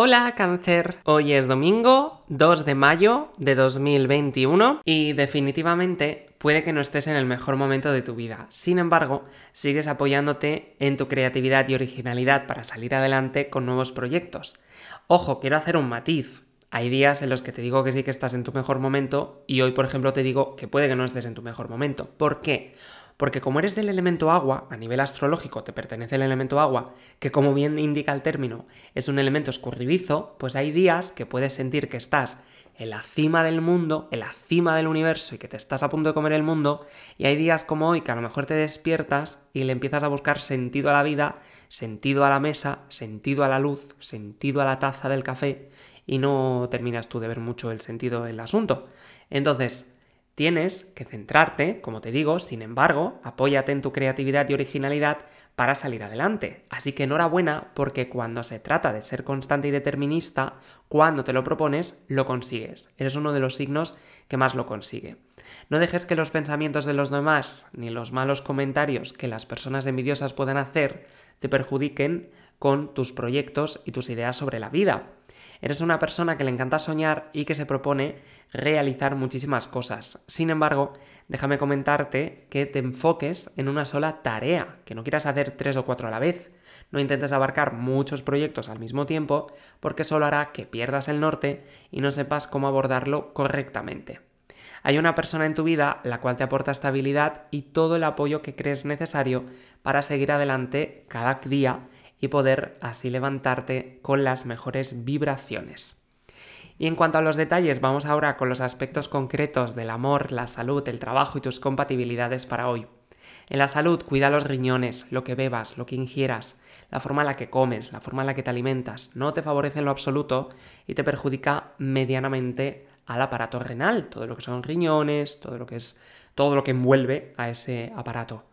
Hola cáncer, hoy es domingo 2 de mayo de 2021 y definitivamente puede que no estés en el mejor momento de tu vida. Sin embargo, sigues apoyándote en tu creatividad y originalidad para salir adelante con nuevos proyectos. Ojo, quiero hacer un matiz. Hay días en los que te digo que sí que estás en tu mejor momento y hoy, por ejemplo, te digo que puede que no estés en tu mejor momento. ¿Por qué? Porque como eres del elemento agua, a nivel astrológico te pertenece el elemento agua, que como bien indica el término, es un elemento escurridizo, pues hay días que puedes sentir que estás en la cima del mundo, en la cima del universo y que te estás a punto de comer el mundo, y hay días como hoy que a lo mejor te despiertas y le empiezas a buscar sentido a la vida, sentido a la mesa, sentido a la luz, sentido a la taza del café, y no terminas tú de ver mucho el sentido del asunto. Entonces, Tienes que centrarte, como te digo, sin embargo, apóyate en tu creatividad y originalidad para salir adelante. Así que enhorabuena porque cuando se trata de ser constante y determinista, cuando te lo propones, lo consigues. Eres uno de los signos que más lo consigue. No dejes que los pensamientos de los demás ni los malos comentarios que las personas envidiosas puedan hacer te perjudiquen con tus proyectos y tus ideas sobre la vida. Eres una persona que le encanta soñar y que se propone realizar muchísimas cosas. Sin embargo, déjame comentarte que te enfoques en una sola tarea, que no quieras hacer tres o cuatro a la vez. No intentes abarcar muchos proyectos al mismo tiempo porque solo hará que pierdas el norte y no sepas cómo abordarlo correctamente. Hay una persona en tu vida la cual te aporta estabilidad y todo el apoyo que crees necesario para seguir adelante cada día y poder así levantarte con las mejores vibraciones. Y en cuanto a los detalles, vamos ahora con los aspectos concretos del amor, la salud, el trabajo y tus compatibilidades para hoy. En la salud, cuida los riñones, lo que bebas, lo que ingieras, la forma en la que comes, la forma en la que te alimentas. No te favorece en lo absoluto y te perjudica medianamente al aparato renal, todo lo que son riñones, todo lo que es todo lo que envuelve a ese aparato.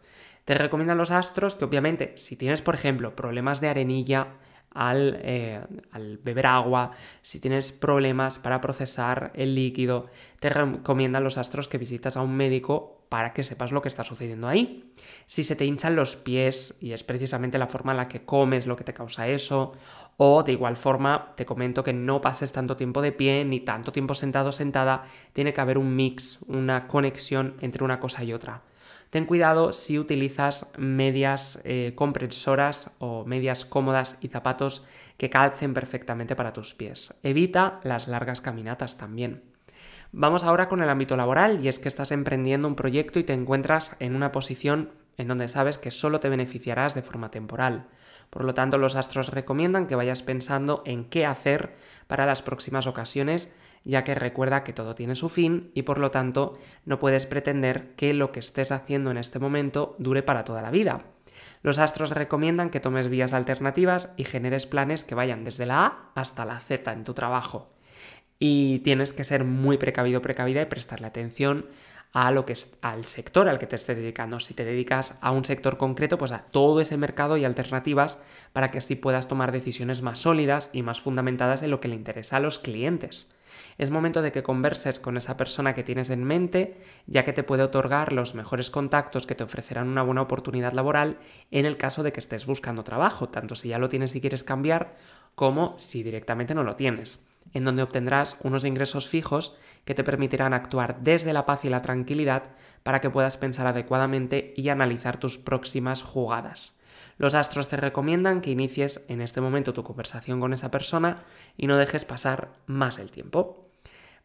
Te recomiendan los astros que obviamente si tienes, por ejemplo, problemas de arenilla eh, al, beber agua, si tienes problemas para procesar el líquido, te recomiendan los astros que visitas a un médico para que sepas lo que está sucediendo ahí. Si se te hinchan los pies y es precisamente la forma en la que comes lo que te causa eso, o de igual forma te comento que no pases tanto tiempo de pie ni tanto tiempo sentado sentada, tiene que haber un mix, una conexión entre una cosa y otra. Ten cuidado si utilizas medias eh, compresoras o medias cómodas y zapatos que calcen perfectamente para tus pies. Evita las largas caminatas también. Vamos ahora con el ámbito laboral y es que estás emprendiendo un proyecto y te encuentras en una posición en donde sabes que solo te beneficiarás de forma temporal. Por lo tanto, los astros recomiendan que vayas pensando en qué hacer para las próximas ocasiones ya que recuerda que todo tiene su fin y por lo tanto no puedes pretender que lo que estés haciendo en este momento dure para toda la vida. Los astros recomiendan que tomes vías alternativas y generes planes que vayan desde la A hasta la Z en tu trabajo. Y tienes que ser muy precavido, precavida y prestarle atención a lo que es, al sector al que te estés dedicando. Si te dedicas a un sector concreto, pues a todo ese mercado y alternativas para que así puedas tomar decisiones más sólidas y más fundamentadas de lo que le interesa a los clientes. Es momento de que converses con esa persona que tienes en mente, ya que te puede otorgar los mejores contactos que te ofrecerán una buena oportunidad laboral en el caso de que estés buscando trabajo, tanto si ya lo tienes y quieres cambiar, como si directamente no lo tienes en donde obtendrás unos ingresos fijos que te permitirán actuar desde la paz y la tranquilidad para que puedas pensar adecuadamente y analizar tus próximas jugadas. Los astros te recomiendan que inicies en este momento tu conversación con esa persona y no dejes pasar más el tiempo.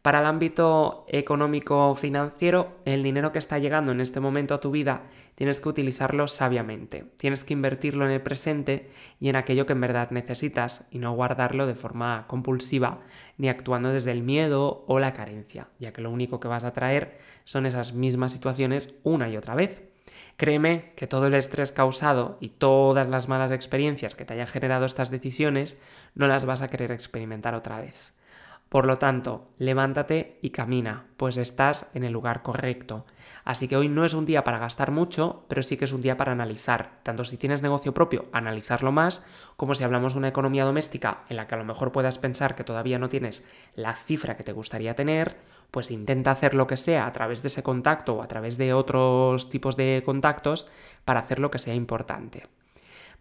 Para el ámbito económico financiero, el dinero que está llegando en este momento a tu vida tienes que utilizarlo sabiamente. Tienes que invertirlo en el presente y en aquello que en verdad necesitas y no guardarlo de forma compulsiva ni actuando desde el miedo o la carencia, ya que lo único que vas a traer son esas mismas situaciones una y otra vez. Créeme que todo el estrés causado y todas las malas experiencias que te hayan generado estas decisiones no las vas a querer experimentar otra vez. Por lo tanto, levántate y camina, pues estás en el lugar correcto. Así que hoy no es un día para gastar mucho, pero sí que es un día para analizar. Tanto si tienes negocio propio, analizarlo más, como si hablamos de una economía doméstica en la que a lo mejor puedas pensar que todavía no tienes la cifra que te gustaría tener, pues intenta hacer lo que sea a través de ese contacto o a través de otros tipos de contactos para hacer lo que sea importante.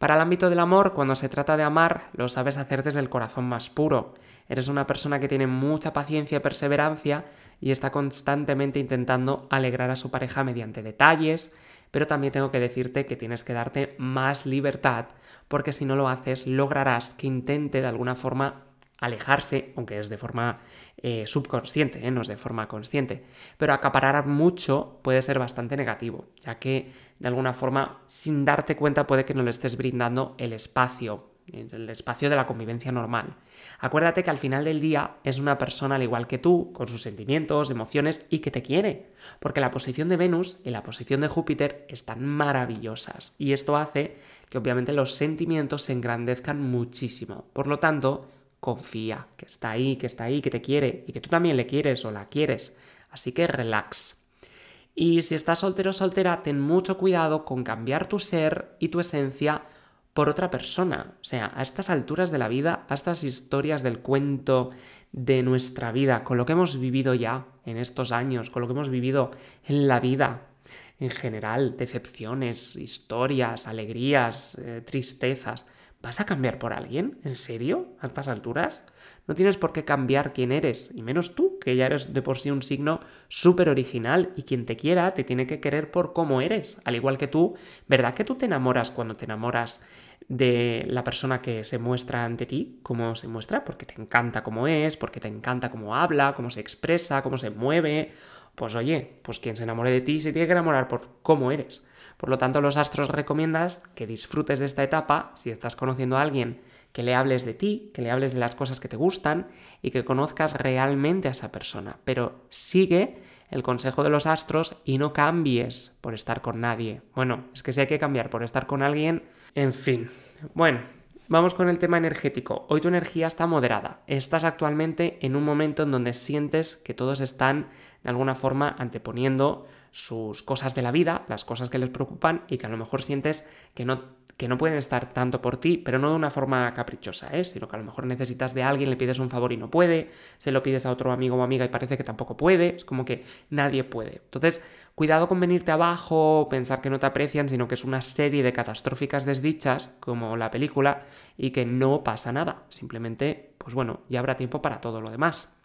Para el ámbito del amor, cuando se trata de amar, lo sabes hacer desde el corazón más puro. Eres una persona que tiene mucha paciencia y perseverancia y está constantemente intentando alegrar a su pareja mediante detalles, pero también tengo que decirte que tienes que darte más libertad, porque si no lo haces, lograrás que intente de alguna forma alejarse, aunque es de forma eh, subconsciente, ¿eh? no es de forma consciente, pero acaparar mucho puede ser bastante negativo, ya que de alguna forma, sin darte cuenta, puede que no le estés brindando el espacio, el espacio de la convivencia normal. Acuérdate que al final del día es una persona al igual que tú, con sus sentimientos, emociones y que te quiere, porque la posición de Venus y la posición de Júpiter están maravillosas y esto hace que obviamente los sentimientos se engrandezcan muchísimo. Por lo tanto, confía, que está ahí, que está ahí, que te quiere y que tú también le quieres o la quieres. Así que relax. Y si estás soltero o soltera, ten mucho cuidado con cambiar tu ser y tu esencia por otra persona. O sea, a estas alturas de la vida, a estas historias del cuento de nuestra vida, con lo que hemos vivido ya en estos años, con lo que hemos vivido en la vida en general, decepciones, historias, alegrías, eh, tristezas ¿Vas a cambiar por alguien? ¿En serio? ¿A estas alturas? No tienes por qué cambiar quién eres, y menos tú, que ya eres de por sí un signo súper original, y quien te quiera te tiene que querer por cómo eres, al igual que tú. ¿Verdad que tú te enamoras cuando te enamoras de la persona que se muestra ante ti, cómo se muestra, porque te encanta cómo es, porque te encanta cómo habla, cómo se expresa, cómo se mueve. Pues oye, pues quien se enamore de ti se tiene que enamorar por cómo eres. Por lo tanto, los astros recomiendas que disfrutes de esta etapa si estás conociendo a alguien, que le hables de ti, que le hables de las cosas que te gustan y que conozcas realmente a esa persona. Pero sigue el consejo de los astros y no cambies por estar con nadie. Bueno, es que si hay que cambiar por estar con alguien, en fin. Bueno, Vamos con el tema energético. Hoy tu energía está moderada. Estás actualmente en un momento en donde sientes que todos están de alguna forma anteponiendo sus cosas de la vida, las cosas que les preocupan y que a lo mejor sientes que no, que no pueden estar tanto por ti, pero no de una forma caprichosa, ¿eh? sino que a lo mejor necesitas de alguien, le pides un favor y no puede, se lo pides a otro amigo o amiga y parece que tampoco puede, es como que nadie puede. Entonces, cuidado con venirte abajo, pensar que no te aprecian, sino que es una serie de catastróficas desdichas, como la película, y que no pasa nada, simplemente, pues bueno, ya habrá tiempo para todo lo demás.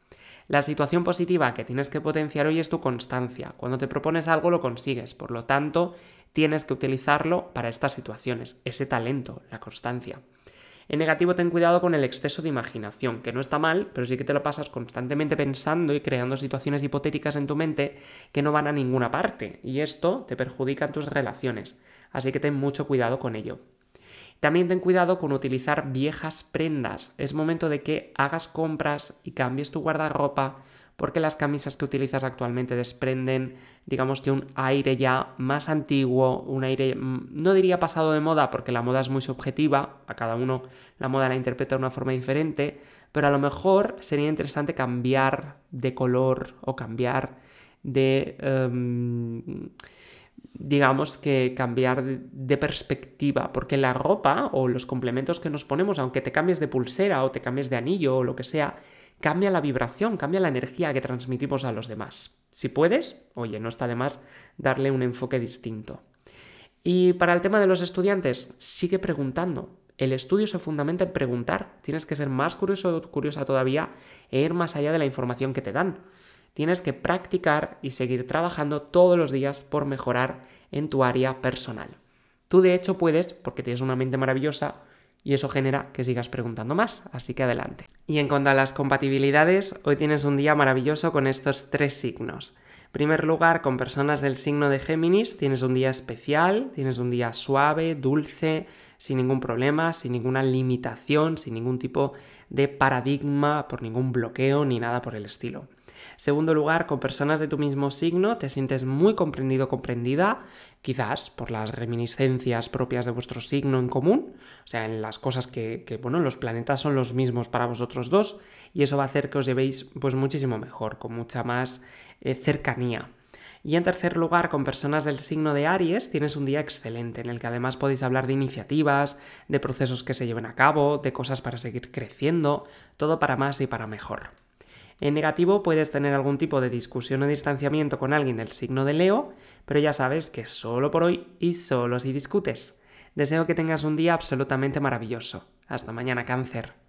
La situación positiva que tienes que potenciar hoy es tu constancia. Cuando te propones algo lo consigues, por lo tanto tienes que utilizarlo para estas situaciones, ese talento, la constancia. En negativo, ten cuidado con el exceso de imaginación, que no está mal, pero sí que te lo pasas constantemente pensando y creando situaciones hipotéticas en tu mente que no van a ninguna parte, y esto te perjudica en tus relaciones. Así que ten mucho cuidado con ello. También ten cuidado con utilizar viejas prendas. Es momento de que hagas compras y cambies tu guardarropa porque las camisas que utilizas actualmente desprenden, digamos que un aire ya más antiguo, un aire, mm, no diría pasado de moda, porque la moda es muy subjetiva, a cada uno la moda la interpreta de una forma diferente, pero a lo mejor sería interesante cambiar de color o cambiar de... Em, digamos que cambiar de perspectiva, porque la ropa o los complementos que nos ponemos, aunque te cambies de pulsera o te cambies de anillo o lo que sea, cambia la vibración, cambia la energía que transmitimos a los demás. Si puedes, oye, no está de más darle un enfoque distinto. Y para el tema de los estudiantes, sigue preguntando. El estudio se fundamenta en preguntar. Tienes que ser más curioso o curiosa todavía e ir más allá de la información que te dan tienes que practicar y seguir trabajando todos los días por mejorar en tu área personal. Tú de hecho puedes, porque tienes una mente maravillosa, y eso genera que sigas preguntando más, así que adelante. Y en cuanto a las compatibilidades, hoy tienes un día maravilloso con estos tres signos. En primer lugar, con personas del signo de Géminis, tienes un día especial, tienes un día suave, dulce, sin ningún problema, sin ninguna limitación, sin ningún tipo de paradigma, por ningún bloqueo ni nada por el estilo. Segundo lugar, con personas de tu mismo signo te sientes muy comprendido, comprendida, quizás por las reminiscencias propias de vuestro signo en común, o sea, en las cosas que, bueno, los planetas son los mismos para vosotros dos, y eso va a hacer que os llevéis pues muchísimo mejor, con mucha más eh, cercanía. Y en tercer lugar, con personas del signo de Aries, tienes un día excelente en el que además podéis hablar de iniciativas, de procesos que se lleven a cabo, de cosas para seguir creciendo, todo para más y para mejor. En negativo puedes tener algún tipo de discusión o distanciamiento con alguien del signo de Leo, pero ya sabes que solo por hoy y solo si discutes. Deseo que tengas un día absolutamente maravilloso. Hasta mañana, cáncer.